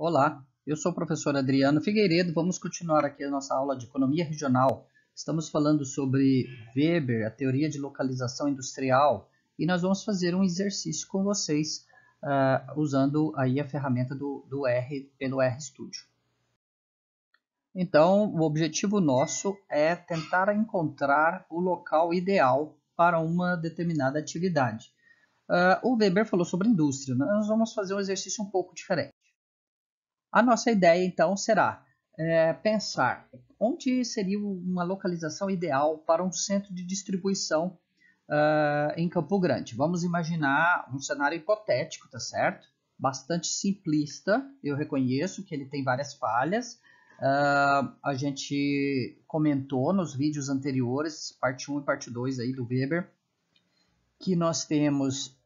Olá, eu sou o professor Adriano Figueiredo. Vamos continuar aqui a nossa aula de economia regional. Estamos falando sobre Weber, a teoria de localização industrial, e nós vamos fazer um exercício com vocês uh, usando aí a ferramenta do, do R pelo RStudio. Então, o objetivo nosso é tentar encontrar o local ideal para uma determinada atividade. Uh, o Weber falou sobre indústria, né? nós vamos fazer um exercício um pouco diferente. A nossa ideia então será é, pensar onde seria uma localização ideal para um centro de distribuição uh, em Campo Grande. Vamos imaginar um cenário hipotético, tá certo? Bastante simplista, eu reconheço que ele tem várias falhas. Uh, a gente comentou nos vídeos anteriores, parte 1 e parte 2 aí do Weber, que nós temos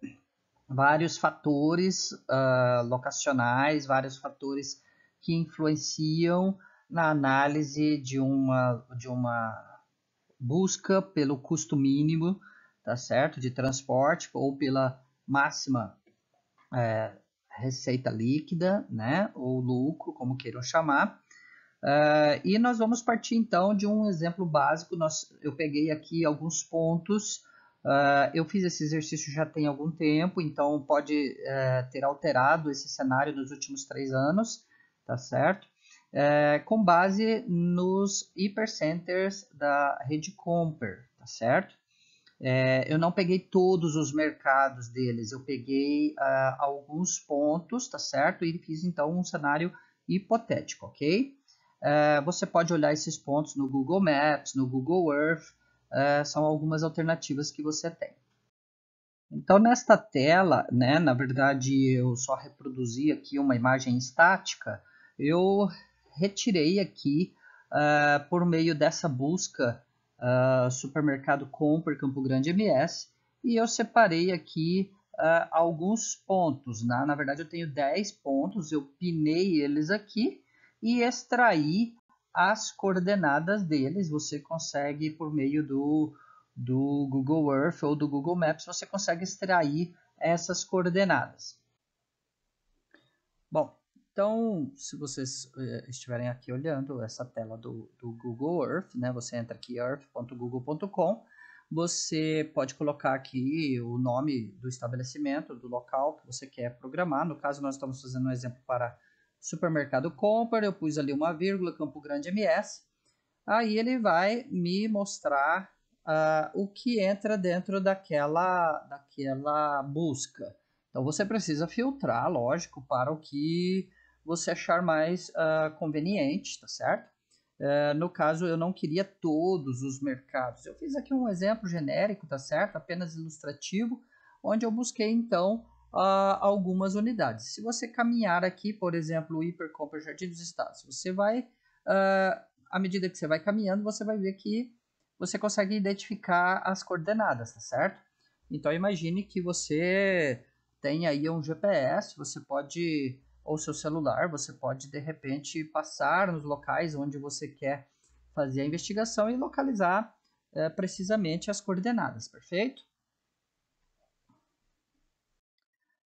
vários fatores uh, locacionais, vários fatores que influenciam na análise de uma, de uma busca pelo custo mínimo, tá certo, de transporte ou pela máxima é, receita líquida, né, ou lucro, como queiram chamar. Uh, e nós vamos partir então de um exemplo básico. Nós, eu peguei aqui alguns pontos Uh, eu fiz esse exercício já tem algum tempo, então pode uh, ter alterado esse cenário nos últimos três anos, tá certo? Uh, com base nos hypercenters da rede Comper, tá certo? Eh, eu não peguei todos os mercados deles, eu peguei ah, alguns pontos, tá certo? E fiz então um cenário hipotético, ok? você pode olhar esses pontos no Google Maps, no Google Earth, eh, são algumas alternativas que você tem. Então, nesta tela, né, na verdade, eu só reproduzi aqui uma imagem estática, eu retirei aqui, uh, por meio dessa busca, uh, supermercado Comper Campo Grande MS, e eu separei aqui uh, alguns pontos. Né? Na verdade, eu tenho 10 pontos, eu pinei eles aqui e extraí as coordenadas deles, você consegue, por meio do, do Google Earth ou do Google Maps, você consegue extrair essas coordenadas. Bom, então, se vocês eh, estiverem aqui olhando essa tela do, do Google Earth, né, você entra aqui earth.google.com, você pode colocar aqui o nome do estabelecimento, do local que você quer programar. No caso, nós estamos fazendo um exemplo para supermercado Comper eu pus ali uma vírgula, Campo Grande MS. Aí ele vai me mostrar uh, o que entra dentro daquela, daquela busca. Então você precisa filtrar, lógico, para o que você achar mais uh, conveniente, tá certo? Uh, no caso, eu não queria todos os mercados. Eu fiz aqui um exemplo genérico, tá certo? Apenas ilustrativo, onde eu busquei então uh, algumas unidades. Se você caminhar aqui, por exemplo, o hipercompra Jardim dos Estados, você vai, uh, à medida que você vai caminhando, você vai ver que você consegue identificar as coordenadas, tá certo? Então imagine que você tem aí um GPS, você pode, ou seu celular, você pode de repente passar nos locais onde você quer fazer a investigação e localizar é, precisamente as coordenadas, perfeito?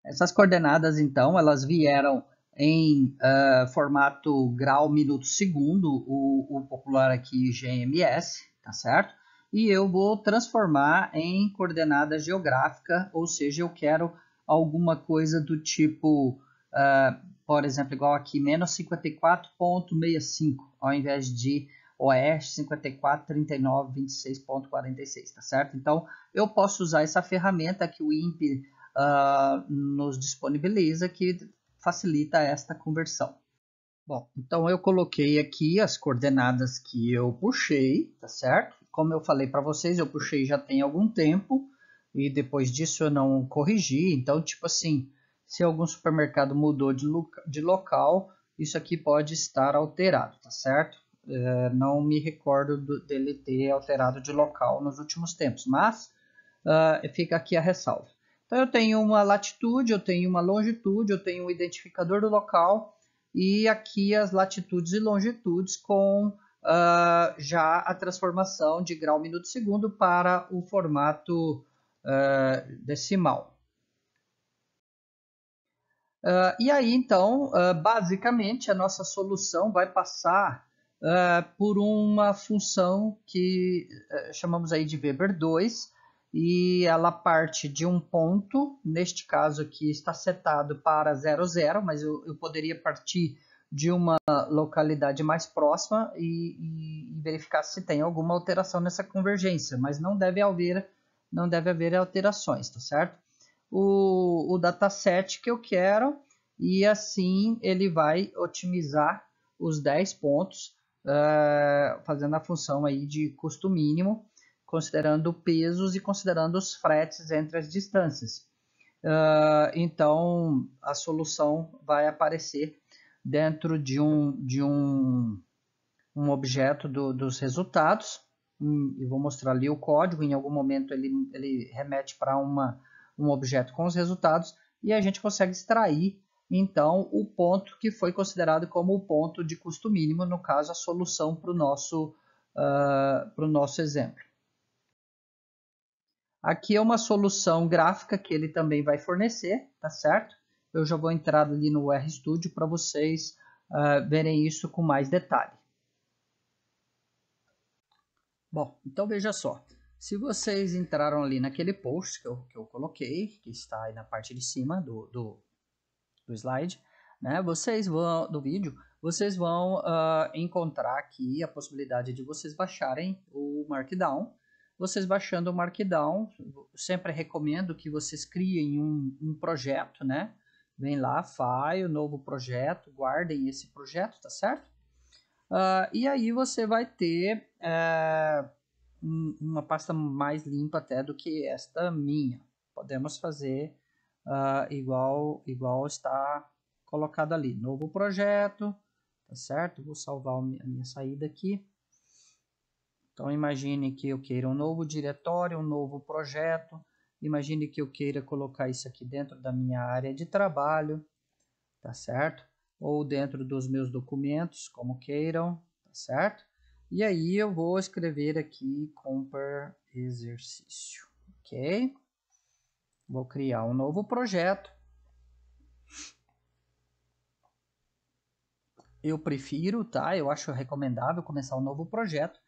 Essas coordenadas, então, elas vieram em uh, formato grau, minuto, segundo, o, o popular aqui GMS, tá certo? E eu vou transformar em coordenada geográfica, ou seja, eu quero alguma coisa do tipo, uh, por exemplo, igual aqui, menos 54.65, ao invés de oeste 54.39.26.46, tá certo? Então, eu posso usar essa ferramenta que o INPE uh, nos disponibiliza que facilita esta conversão. Bom, então eu coloquei aqui as coordenadas que eu puxei, tá certo? Como eu falei para vocês, eu puxei já tem algum tempo e depois disso eu não corrigi. Então, tipo assim, se algum supermercado mudou de, de local, isso aqui pode estar alterado, tá certo? É, não me recordo do, dele ter alterado de local nos últimos tempos, mas uh, fica aqui a ressalva. Então eu tenho uma latitude, eu tenho uma longitude, eu tenho um identificador do local e aqui as latitudes e longitudes com uh, já a transformação de grau minuto segundo para o formato uh, decimal. Uh, e aí, então, uh, basicamente, a nossa solução vai passar uh, por uma função que eh, chamamos aí de Weber 2, e ela parte de um ponto, neste caso aqui está setado para 00, mas eu, eu poderia partir de uma localidade mais próxima e, e, e, verificar se tem alguma alteração nessa convergência, mas não deve haver, não deve haver alterações, tá certo? O, o dataset que eu quero e assim ele vai otimizar os 10 pontos, uh, fazendo a função aí de custo mínimo, considerando pesos e considerando os fretes entre as distâncias. Uh, então, a solução vai aparecer dentro de um, de um, um objeto do, dos resultados. Hum, eu vou mostrar ali o código, em algum momento ele, ele remete para um objeto com os resultados e a gente consegue extrair, então, o ponto que foi considerado como o ponto de custo mínimo, no caso, a solução para o nosso, uh, nosso exemplo. Aqui é uma solução gráfica que ele também vai fornecer, tá certo? Eu já vou entrar ali no RStudio para vocês uh, verem isso com mais detalhe. Bom, então veja só. Se vocês entraram ali naquele post que eu, que eu coloquei, que está aí na parte de cima do, do, do slide, né? Vocês vão do vídeo, vocês vão uh, encontrar aqui a possibilidade de vocês baixarem o Markdown vocês baixando o Markdown. Sempre recomendo que vocês criem um, um projeto, né? Vem lá, file, novo projeto, guardem esse projeto, tá certo? Uh, e aí você vai ter eh, uma pasta mais limpa até do que esta minha. Podemos fazer uh, igual, igual está colocado ali. Novo projeto, tá certo? Vou salvar a minha saída aqui. Então imagine que eu queira um novo diretório, um novo projeto, imagine que eu queira colocar isso aqui dentro da minha área de trabalho, tá certo? Ou dentro dos meus documentos, como queiram, tá certo? E aí eu vou escrever aqui Comper exercício, ok? Vou criar um novo projeto. Eu prefiro, tá? Eu acho recomendável começar um novo projeto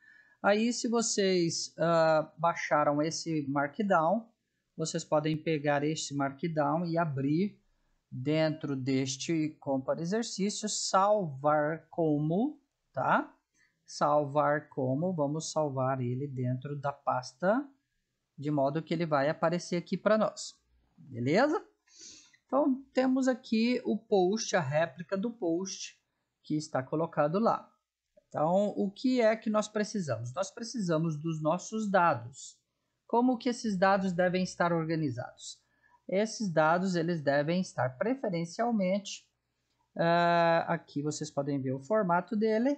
Aí, se vocês uh, baixaram esse Markdown, vocês podem pegar este Markdown e abrir dentro deste compara exercício, salvar como, tá? Salvar como, vamos salvar ele dentro da pasta, de modo que ele vai aparecer aqui para nós, beleza? Então, temos aqui o post, a réplica do post que está colocado lá. Então, o que é que nós precisamos? Nós precisamos dos nossos dados. Como que esses dados devem estar organizados? Esses dados eles devem estar preferencialmente, uh, aqui vocês podem ver o formato dele,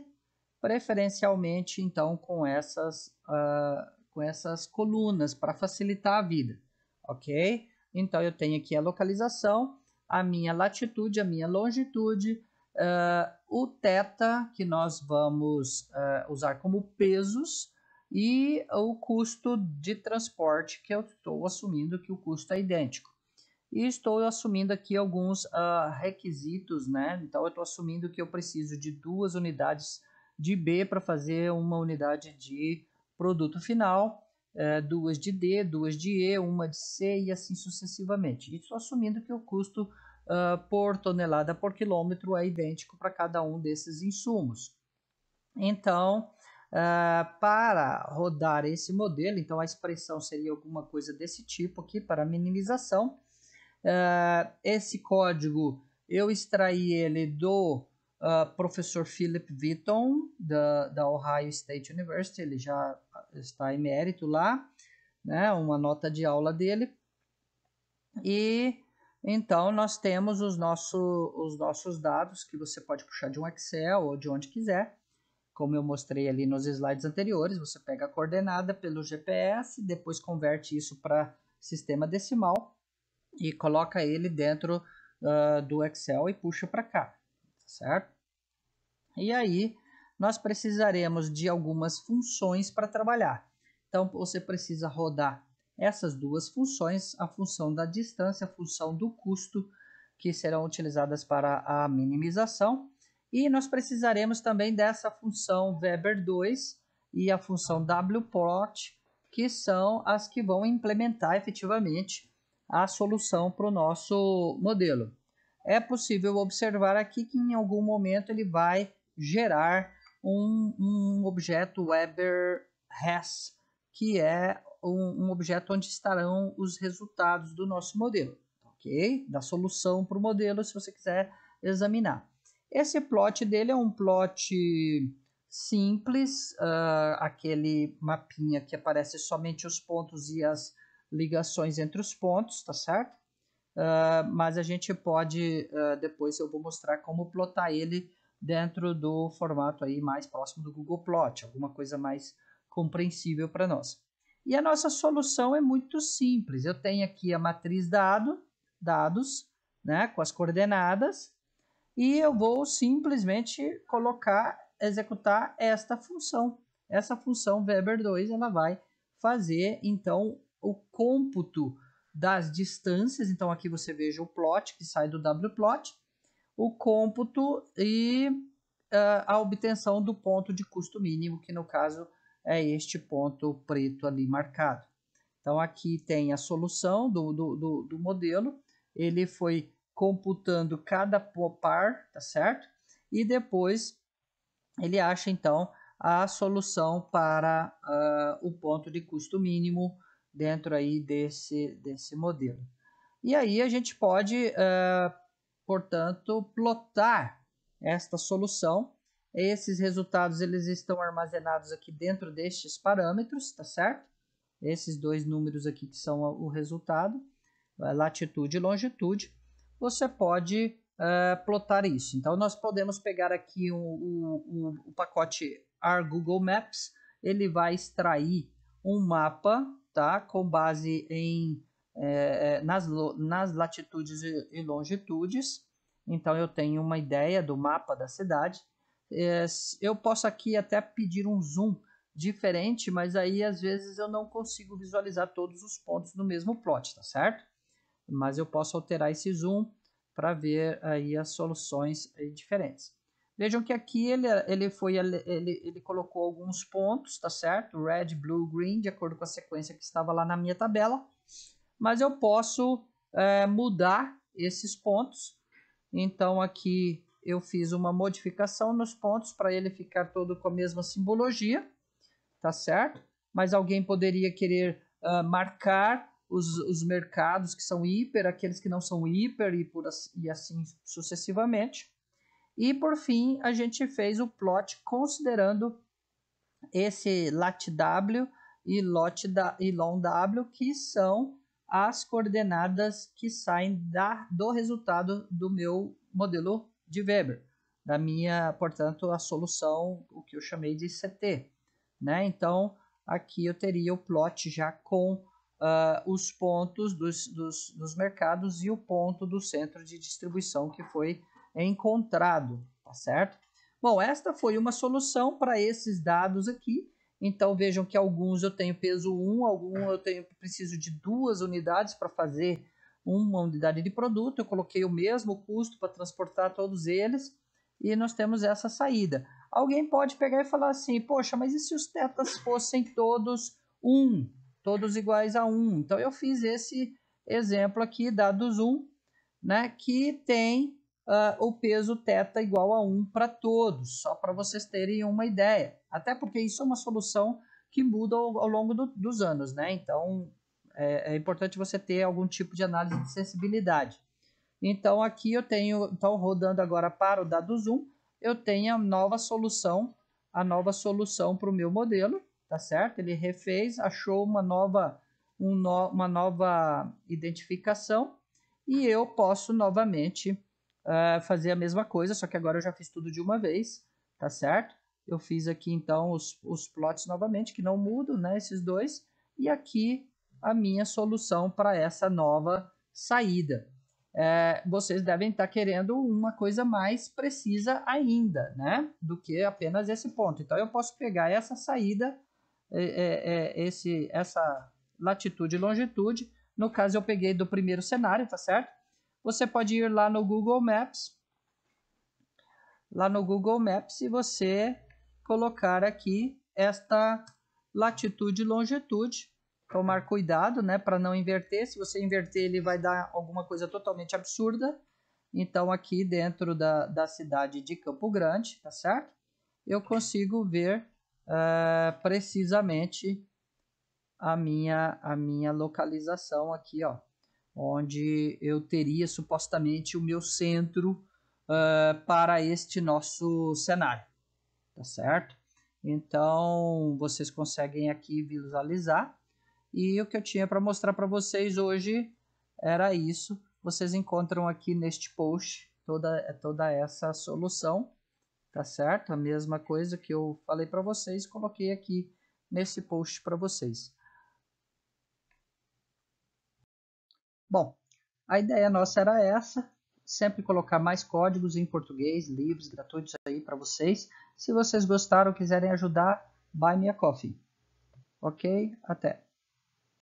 preferencialmente então com essas, uh, com essas colunas para facilitar a vida, ok? Então eu tenho aqui a localização, a minha latitude, a minha longitude, Uh, o teta, que nós vamos uh, usar como pesos, e o custo de transporte, que eu estou assumindo que o custo é idêntico. E estou assumindo aqui alguns uh, requisitos, né? Então, eu estou assumindo que eu preciso de duas unidades de B para fazer uma unidade de produto final, uh, duas de D, duas de E, uma de C e assim sucessivamente. estou assumindo que o custo uh, por tonelada por quilômetro é idêntico para cada um desses insumos. Então, uh, para rodar esse modelo, então a expressão seria alguma coisa desse tipo aqui para minimização. Uh, esse código eu extraí ele do uh, professor Philip Vitton da, da Ohio State University, ele já está emérito lá, né? Uma nota de aula dele e então, nós temos os, nosso, os nossos dados que você pode puxar de um Excel ou de onde quiser. Como eu mostrei ali nos slides anteriores, você pega a coordenada pelo GPS, depois converte isso para sistema decimal e coloca ele dentro uh, do Excel e puxa para cá, tá certo? E aí, nós precisaremos de algumas funções para trabalhar. Então, você precisa rodar essas duas funções, a função da distância, a função do custo, que serão utilizadas para a minimização. E nós precisaremos também dessa função Weber2 e a função wplot, que são as que vão implementar efetivamente a solução para o nosso modelo. É possível observar aqui que em algum momento ele vai gerar um, um objeto weber Has, que é um, um objeto onde estarão os resultados do nosso modelo, ok? Da solução para o modelo, se você quiser examinar. Esse plot dele é um plot simples, uh, aquele mapinha que aparece somente os pontos e as ligações entre os pontos, tá certo? Uh, mas a gente pode, uh, depois eu vou mostrar como plotar ele dentro do formato aí mais próximo do Google Plot, alguma coisa mais compreensível para nós. E a nossa solução é muito simples. Eu tenho aqui a matriz dado, dados, né, com as coordenadas, e eu vou simplesmente colocar, executar esta função. Essa função Weber2, ela vai fazer, então, o cômputo das distâncias. Então, aqui você veja o plot, que sai do wplot, o cômputo e uh, a obtenção do ponto de custo mínimo, que no caso é este ponto preto ali marcado. Então, aqui tem a solução do, do, do, do modelo, ele foi computando cada par, tá certo? E depois ele acha, então, a solução para uh, o ponto de custo mínimo dentro aí desse, desse modelo. E aí a gente pode, uh, portanto, plotar esta solução esses resultados eles estão armazenados aqui dentro destes parâmetros, tá certo? Esses dois números aqui que são o resultado, é latitude e longitude, você pode uh, plotar isso. Então, nós podemos pegar aqui o, pacote R Google Maps, ele vai extrair um mapa tá? com base em, eh, nas, nas latitudes e, e longitudes. Então, eu tenho uma ideia do mapa da cidade é, eu posso aqui até pedir um zoom diferente, mas aí às vezes eu não consigo visualizar todos os pontos no mesmo plot, tá certo? Mas eu posso alterar esse zoom para ver aí as soluções diferentes. Vejam que aqui ele, ele, foi, ele, ele colocou alguns pontos, tá certo? Red, blue, green, de acordo com a sequência que estava lá na minha tabela. Mas eu posso é, mudar esses pontos. Então aqui eu fiz uma modificação nos pontos para ele ficar todo com a mesma simbologia, tá certo? Mas alguém poderia querer uh, marcar os, os mercados que são hiper, aqueles que não são hiper e, por, e assim sucessivamente. E por fim, a gente fez o plot considerando esse lat W e, lot da, e long W, que são as coordenadas que saem da, do resultado do meu modelo de Weber, da minha, portanto, a solução, o que eu chamei de CT. Né? Então, aqui eu teria o plot já com uh, os pontos dos, dos, dos, mercados e o ponto do centro de distribuição que foi encontrado, tá certo? Bom, esta foi uma solução para esses dados aqui. Então, vejam que alguns eu tenho peso 1, alguns eu tenho, preciso de duas unidades para fazer uma unidade de produto, eu coloquei o mesmo custo para transportar todos eles e nós temos essa saída. Alguém pode pegar e falar assim: poxa, mas e se os tetas fossem todos um, todos iguais a um? Então eu fiz esse exemplo aqui, dados um, né, que tem uh, o peso teta igual a um para todos, só para vocês terem uma ideia. Até porque isso é uma solução que muda ao, ao longo do, dos anos, né? Então é, é importante você ter algum tipo de análise de sensibilidade. Então aqui eu tenho, então rodando agora para o dado zoom, eu tenho a nova solução, a nova solução para o meu modelo, tá certo? Ele refez, achou uma nova, um no, uma nova identificação e eu posso novamente uh, fazer a mesma coisa, só que agora eu já fiz tudo de uma vez, tá certo? Eu fiz aqui então os, os plots novamente, que não mudam, né? Esses dois, e aqui a minha solução para essa nova saída. É, vocês devem estar tá querendo uma coisa mais precisa ainda, né? Do que apenas esse ponto. Então, eu posso pegar essa saída, é, é, é, esse, essa latitude e longitude. No caso, eu peguei do primeiro cenário, tá certo? Você pode ir lá no Google Maps, lá no Google Maps, e você colocar aqui esta latitude e longitude tomar cuidado, né, para não inverter. Se você inverter, ele vai dar alguma coisa totalmente absurda. Então, aqui dentro da, da cidade de Campo Grande, tá certo? Eu consigo ver uh, precisamente a minha, a minha localização aqui, ó, onde eu teria supostamente o meu centro uh, para este nosso cenário, tá certo? Então, vocês conseguem aqui visualizar e o que eu tinha para mostrar para vocês hoje era isso. Vocês encontram aqui neste post toda, toda essa solução, tá certo? A mesma coisa que eu falei para vocês, coloquei aqui nesse post para vocês. Bom, a ideia nossa era essa, sempre colocar mais códigos em português, livros gratuitos aí para vocês. Se vocês gostaram, quiserem ajudar, buy me a coffee. Ok? Até!